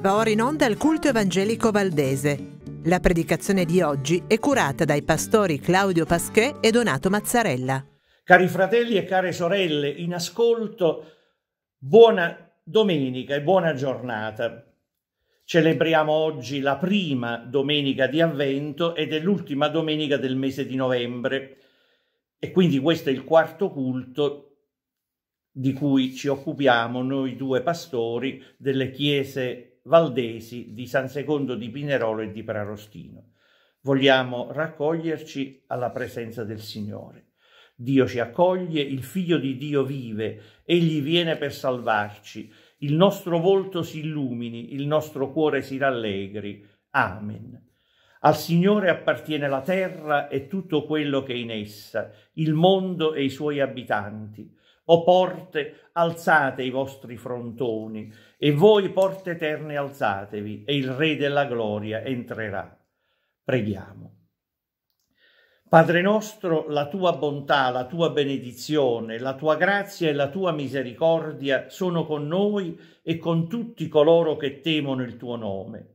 Va ora in onda il culto evangelico valdese. La predicazione di oggi è curata dai pastori Claudio Pasché e Donato Mazzarella. Cari fratelli e care sorelle, in ascolto, buona domenica e buona giornata. Celebriamo oggi la prima domenica di avvento ed è l'ultima domenica del mese di novembre. E quindi questo è il quarto culto di cui ci occupiamo noi due pastori delle chiese valdesi di San Secondo di Pinerolo e di Prarostino. Vogliamo raccoglierci alla presenza del Signore. Dio ci accoglie, il Figlio di Dio vive, egli viene per salvarci, il nostro volto si illumini, il nostro cuore si rallegri. Amen. Al Signore appartiene la terra e tutto quello che è in essa, il mondo e i suoi abitanti. O porte, alzate i vostri frontoni, e voi porte eterne alzatevi, e il Re della gloria entrerà. Preghiamo. Padre nostro, la tua bontà, la tua benedizione, la tua grazia e la tua misericordia sono con noi e con tutti coloro che temono il tuo nome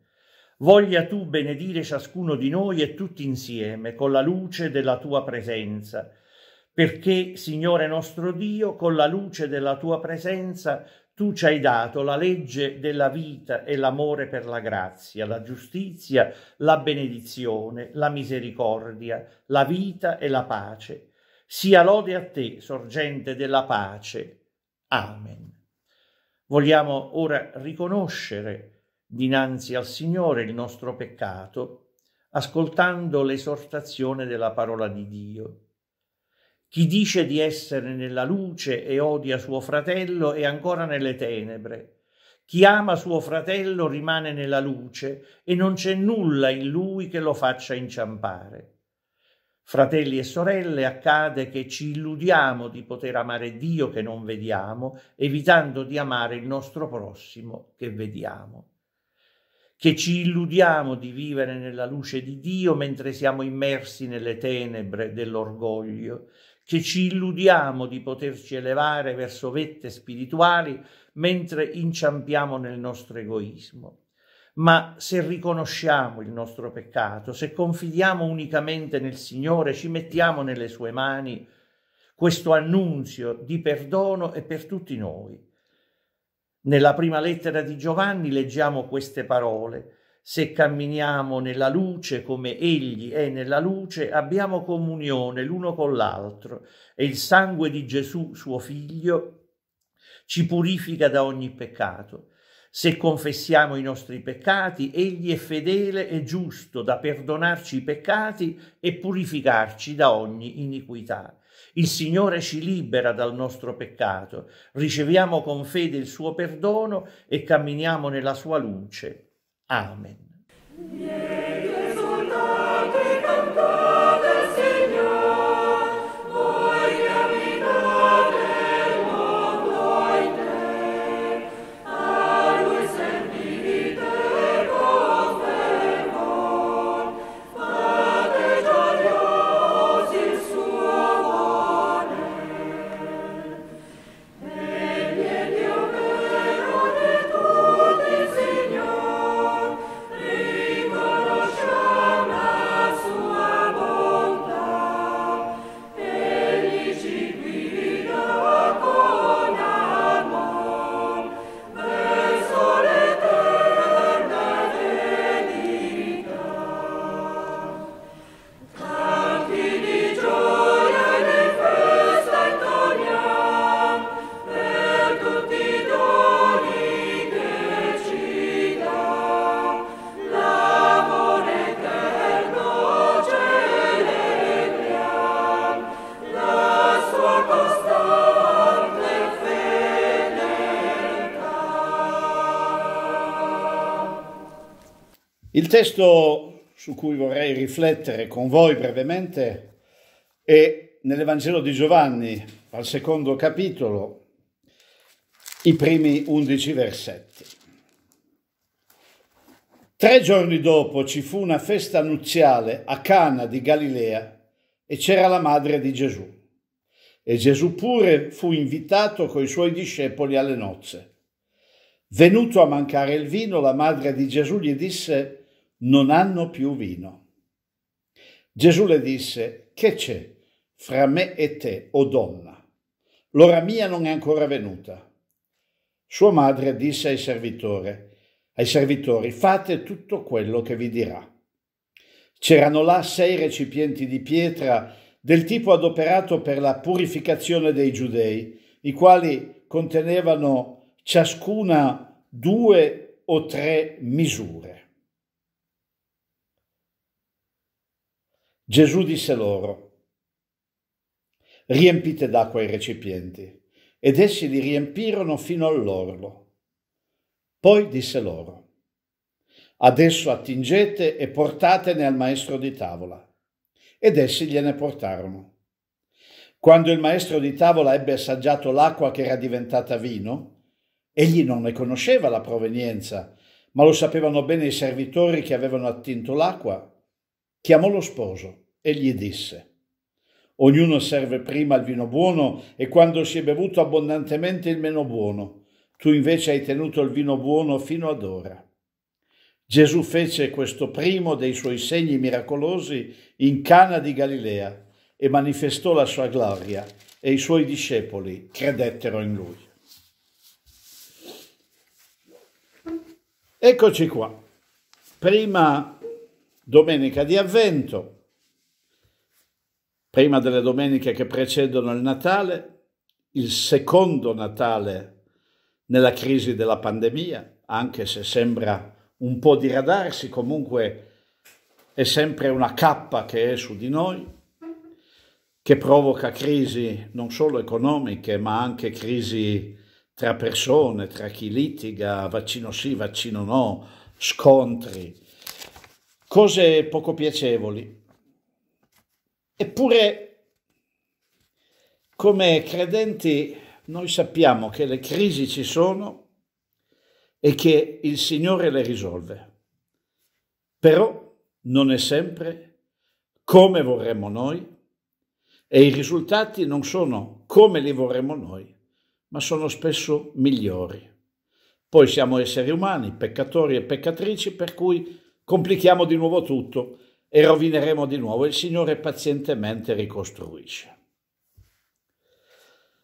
voglia tu benedire ciascuno di noi e tutti insieme con la luce della tua presenza, perché, Signore nostro Dio, con la luce della tua presenza tu ci hai dato la legge della vita e l'amore per la grazia, la giustizia, la benedizione, la misericordia, la vita e la pace. Sia lode a te, sorgente della pace. Amen. Vogliamo ora riconoscere dinanzi al Signore il nostro peccato, ascoltando l'esortazione della parola di Dio. Chi dice di essere nella luce e odia suo fratello è ancora nelle tenebre. Chi ama suo fratello rimane nella luce e non c'è nulla in lui che lo faccia inciampare. Fratelli e sorelle, accade che ci illudiamo di poter amare Dio che non vediamo, evitando di amare il nostro prossimo che vediamo che ci illudiamo di vivere nella luce di Dio mentre siamo immersi nelle tenebre dell'orgoglio, che ci illudiamo di poterci elevare verso vette spirituali mentre inciampiamo nel nostro egoismo. Ma se riconosciamo il nostro peccato, se confidiamo unicamente nel Signore, ci mettiamo nelle sue mani questo annunzio di perdono è per tutti noi nella prima lettera di Giovanni leggiamo queste parole. Se camminiamo nella luce come Egli è nella luce, abbiamo comunione l'uno con l'altro e il sangue di Gesù, suo Figlio, ci purifica da ogni peccato. Se confessiamo i nostri peccati, Egli è fedele e giusto da perdonarci i peccati e purificarci da ogni iniquità. Il Signore ci libera dal nostro peccato, riceviamo con fede il suo perdono e camminiamo nella sua luce. Amen. Yeah. Il testo su cui vorrei riflettere con voi brevemente è nell'Evangelo di Giovanni, al secondo capitolo, i primi undici versetti. Tre giorni dopo ci fu una festa nuziale a Cana di Galilea e c'era la madre di Gesù. E Gesù pure fu invitato coi suoi discepoli alle nozze. Venuto a mancare il vino, la madre di Gesù gli disse non hanno più vino. Gesù le disse, che c'è fra me e te, o oh donna? L'ora mia non è ancora venuta. Sua madre disse ai servitori, ai servitori, fate tutto quello che vi dirà. C'erano là sei recipienti di pietra del tipo adoperato per la purificazione dei giudei, i quali contenevano ciascuna due o tre misure. Gesù disse loro, riempite d'acqua i recipienti, ed essi li riempirono fino all'orlo. Poi disse loro, adesso attingete e portatene al maestro di tavola. Ed essi gliene portarono. Quando il maestro di tavola ebbe assaggiato l'acqua che era diventata vino, egli non ne conosceva la provenienza, ma lo sapevano bene i servitori che avevano attinto l'acqua Chiamò lo sposo e gli disse, Ognuno serve prima il vino buono e quando si è bevuto abbondantemente il meno buono. Tu invece hai tenuto il vino buono fino ad ora. Gesù fece questo primo dei suoi segni miracolosi in Cana di Galilea e manifestò la sua gloria e i suoi discepoli credettero in lui. Eccoci qua. Prima domenica di avvento, prima delle domeniche che precedono il Natale, il secondo Natale nella crisi della pandemia, anche se sembra un po' diradarsi, comunque è sempre una cappa che è su di noi, che provoca crisi non solo economiche, ma anche crisi tra persone, tra chi litiga, vaccino sì, vaccino no, scontri cose poco piacevoli. Eppure, come credenti, noi sappiamo che le crisi ci sono e che il Signore le risolve. Però non è sempre come vorremmo noi e i risultati non sono come li vorremmo noi, ma sono spesso migliori. Poi siamo esseri umani, peccatori e peccatrici, per cui complichiamo di nuovo tutto e rovineremo di nuovo. Il Signore pazientemente ricostruisce.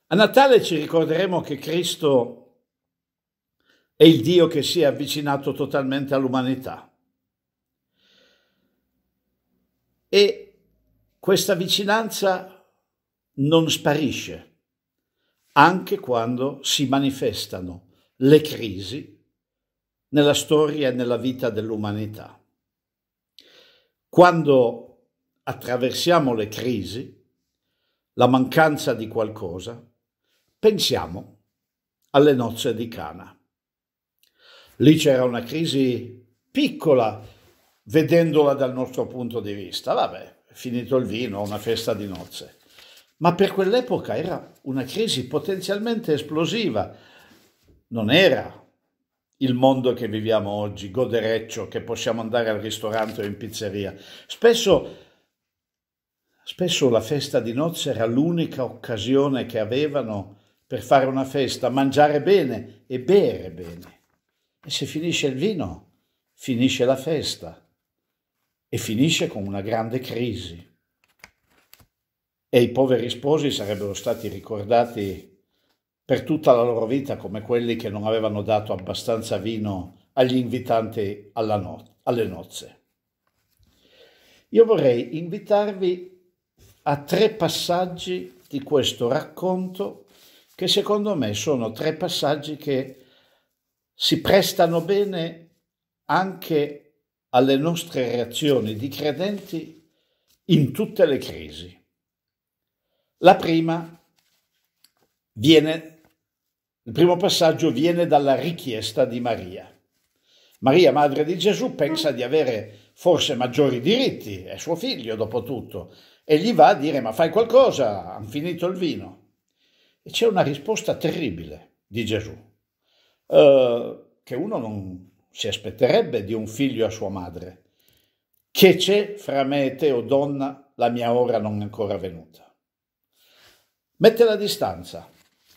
A Natale ci ricorderemo che Cristo è il Dio che si è avvicinato totalmente all'umanità. E questa vicinanza non sparisce anche quando si manifestano le crisi nella storia e nella vita dell'umanità. Quando attraversiamo le crisi, la mancanza di qualcosa, pensiamo alle nozze di Cana. Lì c'era una crisi piccola, vedendola dal nostro punto di vista. Vabbè, finito il vino, una festa di nozze. Ma per quell'epoca era una crisi potenzialmente esplosiva. Non era il mondo che viviamo oggi, godereccio, che possiamo andare al ristorante o in pizzeria. Spesso, spesso la festa di nozze era l'unica occasione che avevano per fare una festa, mangiare bene e bere bene. E se finisce il vino, finisce la festa e finisce con una grande crisi. E i poveri sposi sarebbero stati ricordati per tutta la loro vita come quelli che non avevano dato abbastanza vino agli invitanti no alle nozze. Io vorrei invitarvi a tre passaggi di questo racconto che secondo me sono tre passaggi che si prestano bene anche alle nostre reazioni di credenti in tutte le crisi. La prima viene il primo passaggio viene dalla richiesta di Maria. Maria, madre di Gesù, pensa di avere forse maggiori diritti, è suo figlio dopo tutto, e gli va a dire ma fai qualcosa, hanno finito il vino. E c'è una risposta terribile di Gesù, eh, che uno non si aspetterebbe di un figlio a sua madre. Che c'è fra me e te, o oh donna, la mia ora non è ancora venuta. Mette la distanza,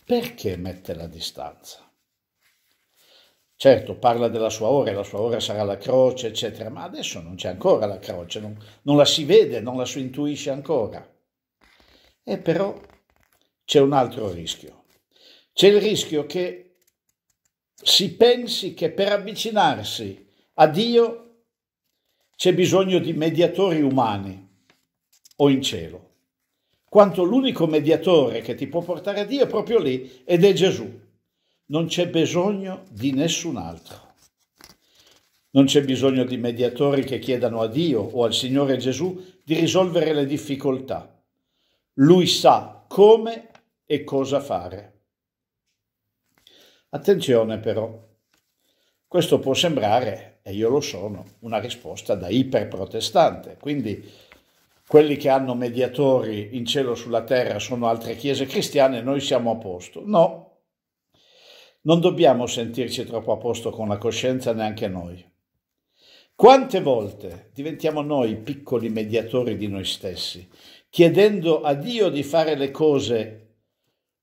perché mette la distanza? Certo, parla della sua ora, la sua ora sarà la croce, eccetera, ma adesso non c'è ancora la croce, non, non la si vede, non la si intuisce ancora. E però c'è un altro rischio. C'è il rischio che si pensi che per avvicinarsi a Dio c'è bisogno di mediatori umani o in cielo quanto l'unico mediatore che ti può portare a Dio è proprio lì ed è Gesù. Non c'è bisogno di nessun altro. Non c'è bisogno di mediatori che chiedano a Dio o al Signore Gesù di risolvere le difficoltà. Lui sa come e cosa fare. Attenzione però, questo può sembrare, e io lo sono, una risposta da iperprotestante, quindi quelli che hanno mediatori in cielo sulla terra sono altre chiese cristiane, noi siamo a posto. No, non dobbiamo sentirci troppo a posto con la coscienza neanche noi. Quante volte diventiamo noi piccoli mediatori di noi stessi, chiedendo a Dio di fare le cose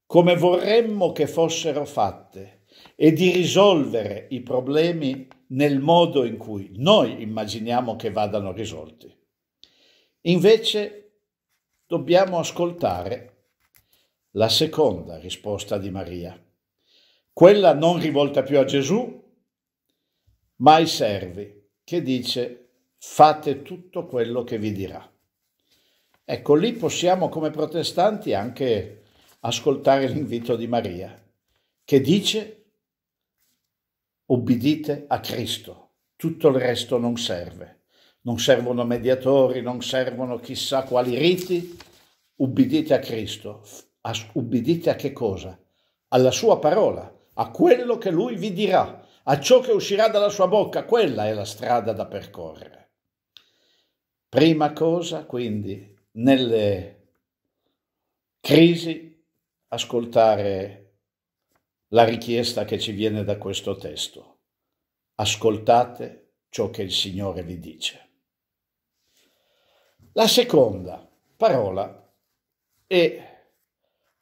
come vorremmo che fossero fatte e di risolvere i problemi nel modo in cui noi immaginiamo che vadano risolti. Invece dobbiamo ascoltare la seconda risposta di Maria, quella non rivolta più a Gesù, ma ai servi, che dice fate tutto quello che vi dirà. Ecco, lì possiamo come protestanti anche ascoltare l'invito di Maria, che dice obbedite a Cristo, tutto il resto non serve non servono mediatori, non servono chissà quali riti, ubbidite a Cristo, ubbidite a che cosa? Alla sua parola, a quello che lui vi dirà, a ciò che uscirà dalla sua bocca, quella è la strada da percorrere. Prima cosa, quindi, nelle crisi, ascoltare la richiesta che ci viene da questo testo. Ascoltate ciò che il Signore vi dice. La seconda parola è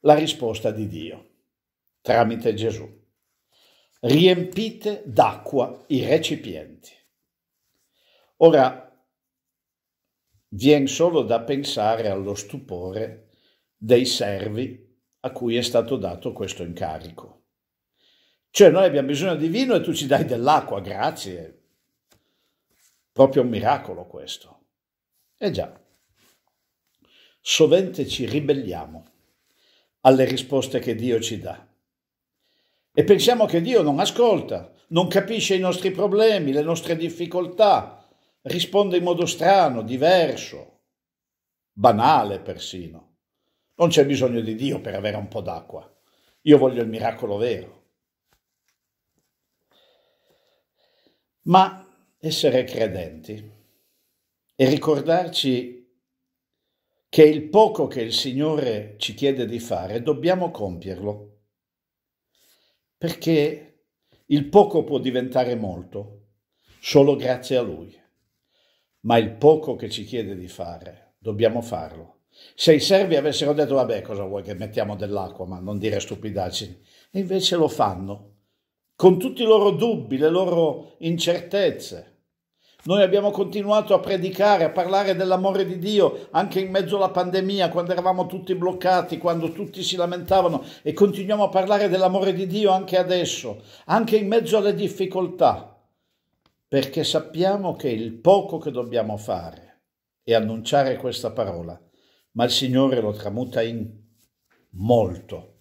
la risposta di Dio tramite Gesù. Riempite d'acqua i recipienti. Ora, viene solo da pensare allo stupore dei servi a cui è stato dato questo incarico. Cioè noi abbiamo bisogno di vino e tu ci dai dell'acqua, grazie. Proprio un miracolo questo. E eh già sovente ci ribelliamo alle risposte che Dio ci dà. E pensiamo che Dio non ascolta, non capisce i nostri problemi, le nostre difficoltà, risponde in modo strano, diverso, banale persino. Non c'è bisogno di Dio per avere un po' d'acqua. Io voglio il miracolo vero. Ma essere credenti e ricordarci che il poco che il Signore ci chiede di fare dobbiamo compierlo, perché il poco può diventare molto solo grazie a Lui, ma il poco che ci chiede di fare dobbiamo farlo. Se i servi avessero detto vabbè cosa vuoi che mettiamo dell'acqua, ma non dire stupidaggini, e invece lo fanno, con tutti i loro dubbi, le loro incertezze noi abbiamo continuato a predicare, a parlare dell'amore di Dio anche in mezzo alla pandemia, quando eravamo tutti bloccati, quando tutti si lamentavano e continuiamo a parlare dell'amore di Dio anche adesso, anche in mezzo alle difficoltà, perché sappiamo che il poco che dobbiamo fare è annunciare questa parola, ma il Signore lo tramuta in molto,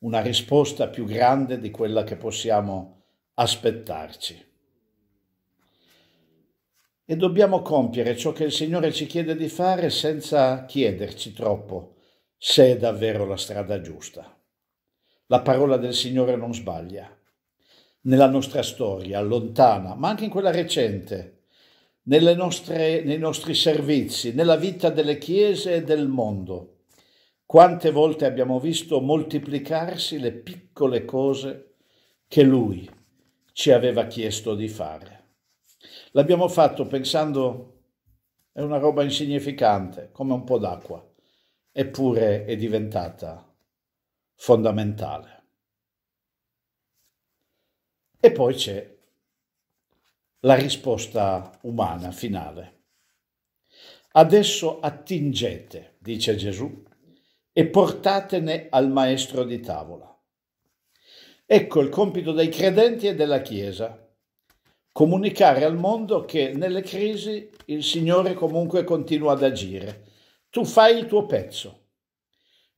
una risposta più grande di quella che possiamo aspettarci e dobbiamo compiere ciò che il Signore ci chiede di fare senza chiederci troppo se è davvero la strada giusta. La parola del Signore non sbaglia. Nella nostra storia lontana, ma anche in quella recente, nostre, nei nostri servizi, nella vita delle chiese e del mondo, quante volte abbiamo visto moltiplicarsi le piccole cose che Lui ci aveva chiesto di fare. L'abbiamo fatto pensando è una roba insignificante, come un po' d'acqua, eppure è diventata fondamentale. E poi c'è la risposta umana finale. Adesso attingete, dice Gesù, e portatene al maestro di tavola. Ecco il compito dei credenti e della Chiesa, comunicare al mondo che nelle crisi il Signore comunque continua ad agire. Tu fai il tuo pezzo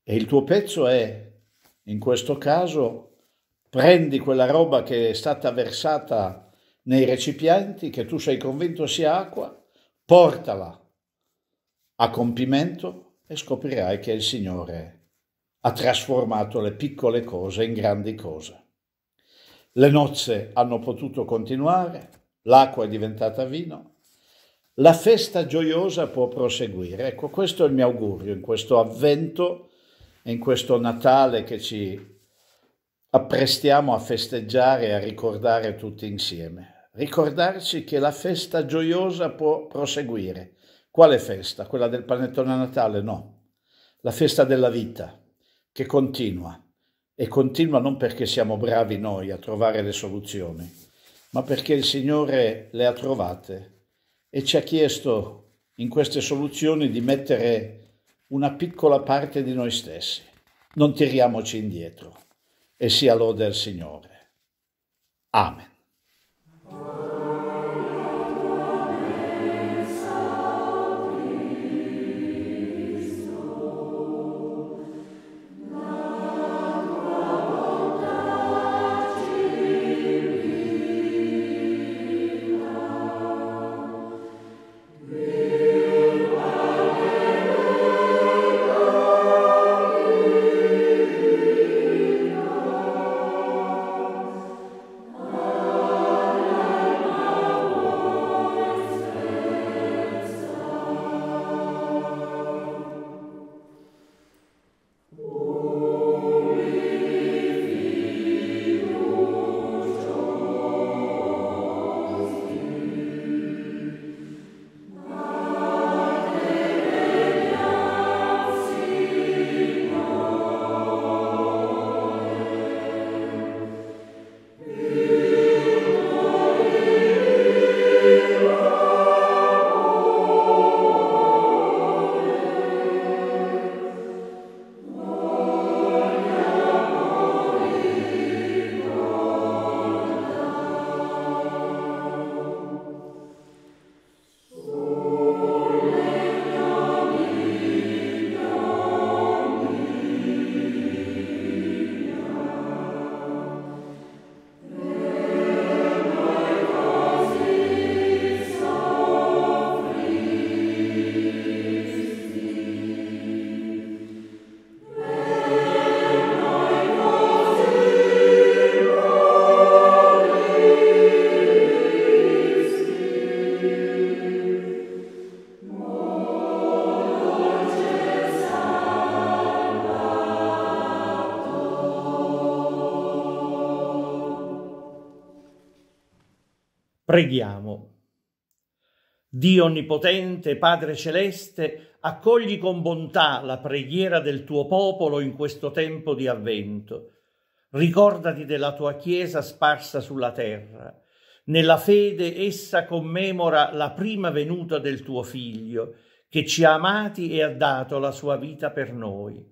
e il tuo pezzo è, in questo caso, prendi quella roba che è stata versata nei recipienti, che tu sei convinto sia acqua, portala a compimento e scoprirai che il Signore ha trasformato le piccole cose in grandi cose. Le nozze hanno potuto continuare, l'acqua è diventata vino, la festa gioiosa può proseguire. Ecco, questo è il mio augurio in questo avvento, in questo Natale che ci apprestiamo a festeggiare e a ricordare tutti insieme. Ricordarci che la festa gioiosa può proseguire. Quale festa? Quella del panettone a Natale? No. La festa della vita che continua e continua non perché siamo bravi noi a trovare le soluzioni, ma perché il Signore le ha trovate e ci ha chiesto in queste soluzioni di mettere una piccola parte di noi stessi. Non tiriamoci indietro e sia lode al Signore. Amen. Preghiamo. Dio Onnipotente, Padre Celeste, accogli con bontà la preghiera del tuo popolo in questo tempo di avvento. Ricordati della tua Chiesa sparsa sulla terra. Nella fede essa commemora la prima venuta del tuo Figlio, che ci ha amati e ha dato la sua vita per noi.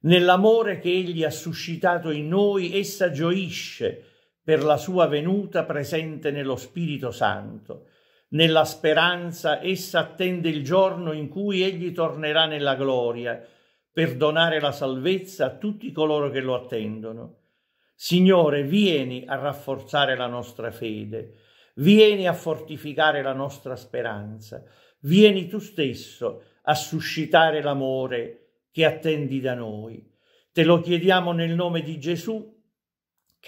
Nell'amore che egli ha suscitato in noi, essa gioisce per la sua venuta presente nello Spirito Santo. Nella speranza essa attende il giorno in cui egli tornerà nella gloria per donare la salvezza a tutti coloro che lo attendono. Signore, vieni a rafforzare la nostra fede, vieni a fortificare la nostra speranza, vieni tu stesso a suscitare l'amore che attendi da noi. Te lo chiediamo nel nome di Gesù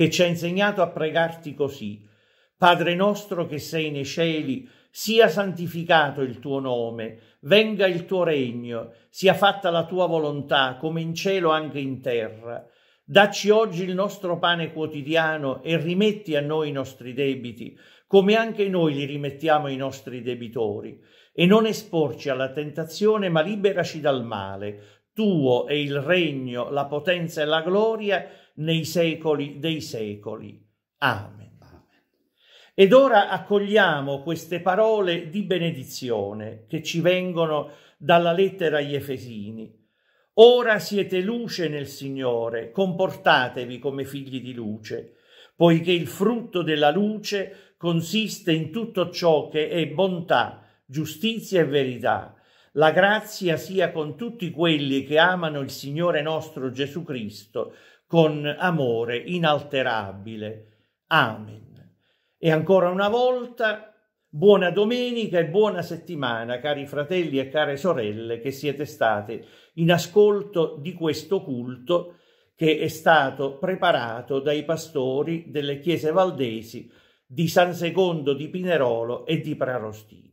che ci ha insegnato a pregarti così. Padre nostro che sei nei cieli, sia santificato il tuo nome, venga il tuo regno, sia fatta la tua volontà, come in cielo anche in terra. Dacci oggi il nostro pane quotidiano e rimetti a noi i nostri debiti, come anche noi li rimettiamo ai nostri debitori. E non esporci alla tentazione, ma liberaci dal male. Tuo è il regno, la potenza e la gloria nei secoli dei secoli. Amen. Ed ora accogliamo queste parole di benedizione che ci vengono dalla lettera agli Efesini. Ora siete luce nel Signore, comportatevi come figli di luce, poiché il frutto della luce consiste in tutto ciò che è bontà, giustizia e verità. La grazia sia con tutti quelli che amano il Signore nostro Gesù Cristo, con amore inalterabile. Amen. E ancora una volta, buona domenica e buona settimana, cari fratelli e care sorelle che siete state in ascolto di questo culto che è stato preparato dai pastori delle chiese valdesi di San Secondo di Pinerolo e di Prarostino.